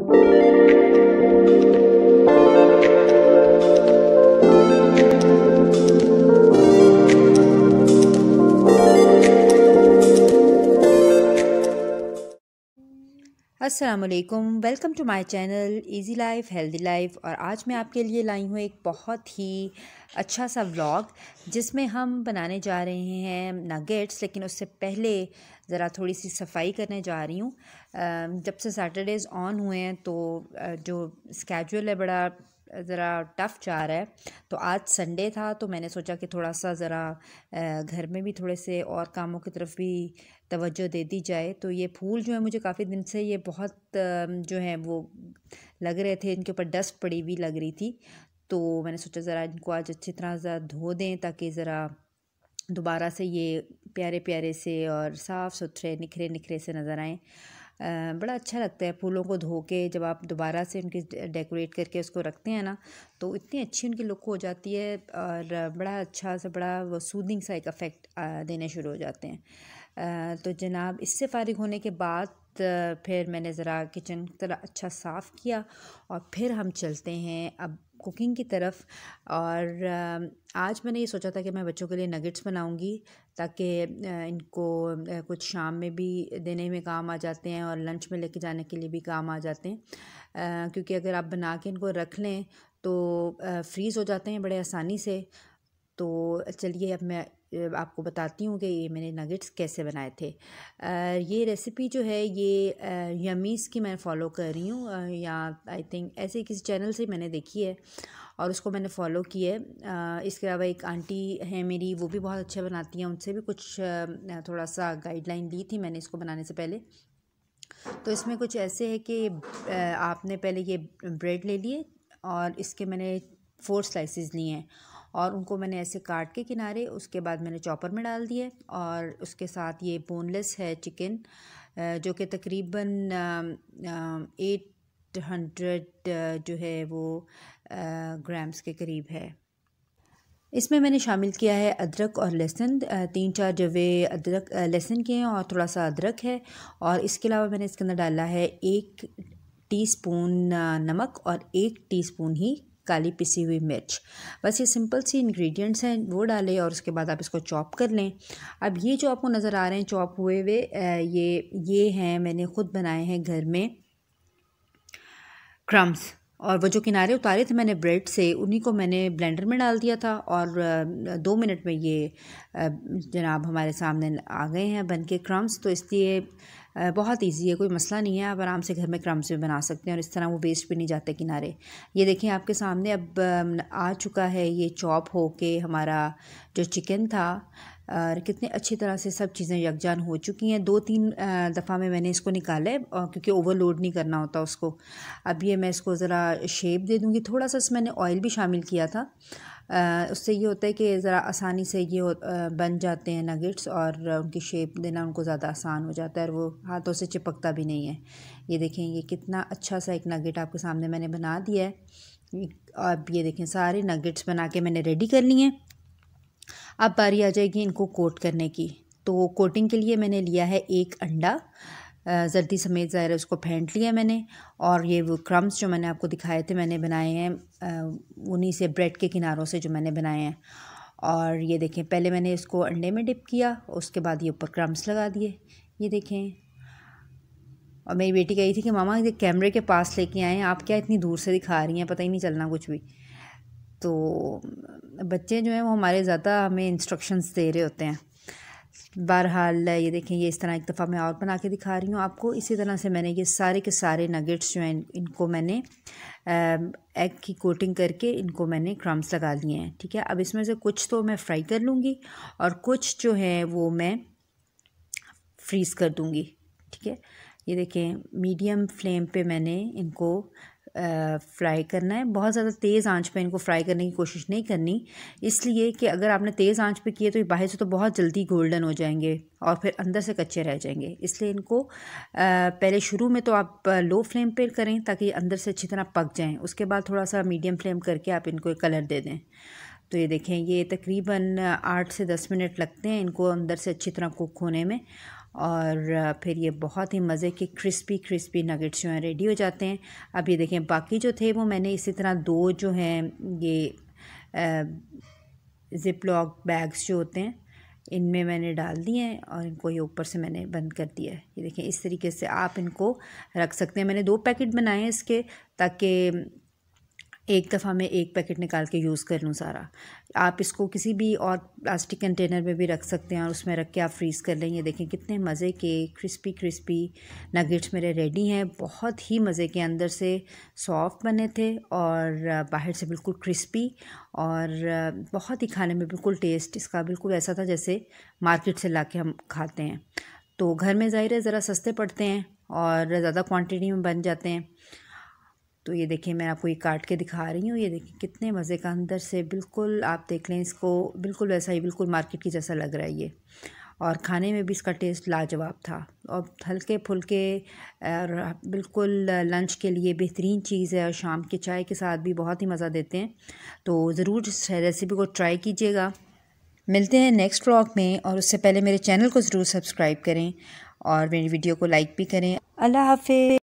Thank you. Aslam welcome to my channel easy life healthy life और आज मैं आपके लिए लाई हूँ एक बहुत ही अच्छा सा व्लॉग जिसमें हम बनाने जा रहे हैं नगेट्स लेकिन उससे पहले ज़रा थोड़ी सी सफाई करने जा रही हूँ जब से सैटरडेज़ ऑन हुए हैं तो जो स्केजुअल है बड़ा જરા ટફ ચાલ રહા હે તો આજ સન્ડે થા તો મેને સોચા કે થોડા સા જરા ઘર મે ભી થોડે સે ઓર કામો કી તરફ ભી તવજ્જો દે દી જાય તો યે ફૂલ જો હે મુજે કાફી દિન સે યે બહોત જો હે વો લગ રહે थे इनके ऊपर डस्ट પડી ભી लग रही थी तो મેને सोचा જરા इनको आज अच्छे तरह से ધો દે તાકી જરા دوبارہ سے યે प्यारे प्यारे से और साफ सुथरे निखरे निखरे से नजर आए बड़ा अच्छा लगता है फूलों को धो के जब आप दोबारा से उनकी डेकोरेट करके उसको रखते हैं ना तो इतनी अच्छी उनकी लुक हो जाती है और बड़ा अच्छा सा बड़ा सूदिंग सा एक अफेक्ट देने शुरू हो जाते हैं तो जनाब इससे फारिग होने के बाद तो फिर मैंने ज़रा किचन तरह अच्छा साफ़ किया और फिर हम चलते हैं अब कुकिंग की तरफ और आज मैंने ये सोचा था कि मैं बच्चों के लिए नगेट्स बनाऊंगी ताकि इनको कुछ शाम में भी देने में काम आ जाते हैं और लंच में लेके जाने के लिए भी काम आ जाते हैं क्योंकि अगर आप बना के इनको रख लें तो फ्रीज़ हो जाते हैं बड़े आसानी से तो चलिए अब मैं आपको बताती हूँ कि ये मैंने नगेट्स कैसे बनाए थे ये रेसिपी जो है ये यमीस की मैं फॉलो कर रही हूँ या आई थिंक ऐसे किसी चैनल से मैंने देखी है और उसको मैंने फ़ॉलो किया है इसके अलावा एक आंटी है मेरी वो भी बहुत अच्छा बनाती हैं उनसे भी कुछ थोड़ा सा गाइडलाइन ली थी मैंने इसको बनाने से पहले तो इसमें कुछ ऐसे है कि आपने पहले ये ब्रेड ले लिए और इसके मैंने फ़ोर स्लाइसेस लिए हैं और उनको मैंने ऐसे काट के किनारे उसके बाद मैंने चॉपर में डाल दिए और उसके साथ ये बोनलेस है चिकन जो कि तकरीबन एट हंड्रेड जो है वो ग्राम्स के करीब है इसमें मैंने शामिल किया है अदरक और लहसुन तीन चार जवे अदरक लहसुन के हैं और थोड़ा सा अदरक है और इसके अलावा मैंने इसके अंदर डाला है एक टीस्पून नमक और एक टीस्पून ही काली पिसी हुई मिर्च बस ये सिंपल सी इंग्रेडिएंट्स हैं वो डालें और उसके बाद आप इसको चॉप कर लें अब ये जो आपको नज़र आ रहे हैं चॉप हुए हुए ये ये हैं मैंने ख़ुद बनाए हैं घर में क्रम्स और वो जो किनारे उतारे थे मैंने ब्रेड से उन्हीं को मैंने ब्लेंडर में डाल दिया था और दो मिनट में ये जनाब हमारे सामने आ गए हैं बनके के क्रम्स तो इसलिए बहुत ईजी है कोई मसला नहीं है आप आराम से घर में क्रम्स भी बना सकते हैं और इस तरह वो वेस्ट भी नहीं जाते किनारे ये देखें आपके सामने अब आ चुका है ये चॉप हो के हमारा जो चिकन था और कितने अच्छी तरह से सब चीज़ें यकजान हो चुकी हैं दो तीन दफ़ा में मैंने इसको निकाला है क्योंकि ओवरलोड नहीं करना होता उसको अब ये मैं इसको ज़रा शेप दे दूँगी थोड़ा सा इसमें मैंने ऑयल भी शामिल किया था उससे ये होता है कि ज़रा आसानी से ये बन जाते हैं नगेट्स और उनकी शेप देना उनको ज़्यादा आसान हो जाता है और वो हाथों से चिपकता भी नहीं है ये देखें ये कितना अच्छा सा एक नगेट आपके सामने मैंने बना दिया है अब ये देखें सारे नगेट्स बना के मैंने रेडी कर लिए हैं अब बारी आ जाएगी इनको कोट करने की तो कोटिंग के लिए मैंने लिया है एक अंडा जर्दी समेत ज़ाहिर उसको फेंट लिया मैंने और ये वो क्रम्स जो मैंने आपको दिखाए थे मैंने बनाए हैं उन्हीं से ब्रेड के किनारों से जो मैंने बनाए हैं और ये देखें पहले मैंने इसको अंडे में डिप किया उसके बाद ये ऊपर क्रम्स लगा दिए ये देखें और मेरी बेटी कही थी कि मामा ये कैमरे के पास लेके आए हैं आप क्या इतनी दूर से दिखा रही हैं पता ही नहीं चलना कुछ भी तो बच्चे जो हैं वो हमारे ज़्यादा हमें इंस्ट्रक्शंस दे रहे होते हैं बहरहाल ये देखें ये इस तरह एक दफ़ा मैं और बना के दिखा रही हूँ आपको इसी तरह से मैंने ये सारे के सारे नगेट्स जो हैं इनको मैंने एग की कोटिंग करके इनको मैंने क्रम्स लगा लिए हैं ठीक है अब इसमें से कुछ तो मैं फ्राई कर लूँगी और कुछ जो है वो मैं फ्रीज़ कर दूँगी ठीक है ये देखें मीडियम फ्लेम पे मैंने इनको फ्राई करना है बहुत ज़्यादा तेज़ आंच पे इनको फ्राई करने की कोशिश नहीं करनी इसलिए कि अगर आपने तेज़ आंच पे किए तो बाहर से तो बहुत जल्दी गोल्डन हो जाएंगे और फिर अंदर से कच्चे रह जाएंगे इसलिए इनको पहले शुरू में तो आप लो फ्लेम पे करें ताकि अंदर से अच्छी तरह पक जाएँ उसके बाद थोड़ा सा मीडियम फ्लेम करके आप इनको कलर दे दें तो ये देखें ये तकरीबन आठ से दस मिनट लगते हैं इनको अंदर से अच्छी तरह कुक होने में और फिर ये बहुत ही मज़े के क्रिस्पी क्रिस्पी नगेट्स जो हैं रेडी हो जाते हैं अब ये देखें बाकी जो थे वो मैंने इसी तरह दो जो हैं ये ज़िप लॉक बैग्स जो होते हैं इनमें मैंने डाल दिए हैं और इनको ये ऊपर से मैंने बंद कर दिया है ये देखें इस तरीके से आप इनको रख सकते हैं मैंने दो पैकेट बनाए हैं इसके ताकि एक दफ़ा मैं एक पैकेट निकाल के यूज़ कर लूँ सारा आप इसको किसी भी और प्लास्टिक कंटेनर में भी रख सकते हैं और उसमें रख के आप फ्रीज़ कर लें ये देखें कितने मज़े के क्रिस्पी क्रिस्पी नगेट्स मेरे रेडी हैं बहुत ही मज़े के अंदर से सॉफ्ट बने थे और बाहर से बिल्कुल क्रिस्पी और बहुत ही खाने में बिल्कुल टेस्ट इसका बिल्कुल ऐसा था जैसे मार्केट से ला हम खाते हैं तो घर में ज़ाहिर है ज़रा सस्ते पड़ते हैं और ज़्यादा क्वान्टिटी में बन जाते हैं तो ये देखिए मैं आपको ये काट के दिखा रही हूँ ये देखिए कितने मज़े का अंदर से बिल्कुल आप देख लें इसको बिल्कुल वैसा ही बिल्कुल मार्केट की जैसा लग रहा है ये और खाने में भी इसका टेस्ट लाजवाब था और हल्के फुलके और बिल्कुल लंच के लिए बेहतरीन चीज़ है और शाम के चाय के साथ भी बहुत ही मज़ा देते हैं तो ज़रूर इस रेसिपी को ट्राई कीजिएगा मिलते हैं नेक्स्ट व्लॉग में और उससे पहले मेरे चैनल को ज़रूर सब्सक्राइब करें और मेरी वीडियो को लाइक भी करें अल्लाह हाफि